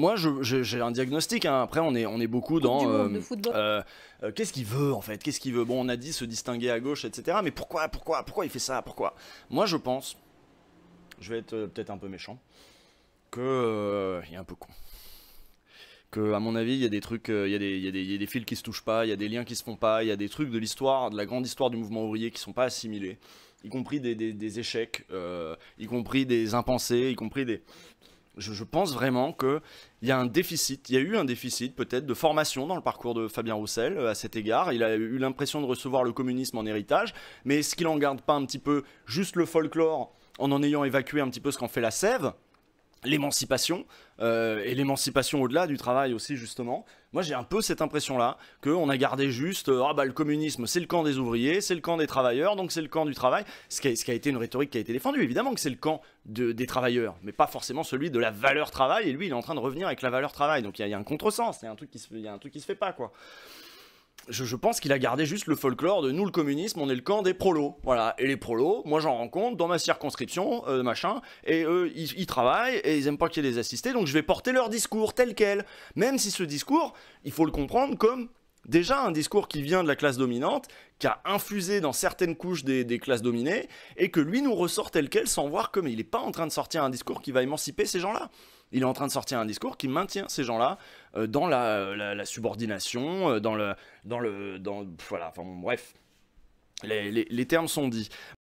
moi, j'ai un diagnostic. Hein. Après, on est, on est beaucoup dans. Euh, euh, euh, qu'est-ce qu'il veut en fait Qu'est-ce qu'il veut Bon, on a dit se distinguer à gauche, etc. Mais pourquoi Pourquoi Pourquoi il fait ça Pourquoi Moi, je pense. Je vais être peut-être un peu méchant. Que. il est un peu con. Que, à mon avis, il y a des trucs, il y, a des, fils qui se touchent pas, il y a des liens qui se font pas, il y a des trucs de l'histoire, de la grande histoire du mouvement ouvrier qui sont pas assimilés, y compris des échecs, y compris des impensés, y compris des, je, pense vraiment qu'il y a un déficit, il y a eu un déficit peut-être de formation dans le parcours de Fabien Roussel euh, à cet égard. Il a eu l'impression de recevoir le communisme en héritage, mais est-ce qu'il en garde pas un petit peu juste le folklore en en ayant évacué un petit peu ce qu'en fait la sève l'émancipation euh, et l'émancipation au-delà du travail aussi justement. Moi j'ai un peu cette impression là qu'on a gardé juste euh, ah bah le communisme c'est le camp des ouvriers, c'est le camp des travailleurs, donc c'est le camp du travail, ce qui, a, été une rhétorique qui a été défendue évidemment que c'est le camp des travailleurs, mais pas forcément celui de la valeur travail et lui il est en train de revenir avec la valeur travail, donc il y, a un contresens, il y un truc qui se, y a un truc qui se fait pas quoi je, pense qu'il a gardé juste le folklore de nous, le communisme, on est le camp des prolos. Voilà. Et les prolos, moi j'en rencontre dans ma circonscription, euh, machin, et eux, ils, travaillent et ils aiment pas qu'il y ait des assistés, donc je vais porter leur discours tel quel. Même si ce discours, il faut le comprendre comme déjà un discours qui vient de la classe dominante, qui a infusé dans certaines couches des, des classes dominées, et que lui nous ressort tel quel sans voir comme il n'est pas en train de sortir un discours qui va émanciper ces gens-là. Il est en train de sortir un discours qui maintient ces gens-là euh, dans la, la, subordination, euh, dans le. Dans le dans, voilà, enfin bref. Les, les, les termes sont dits.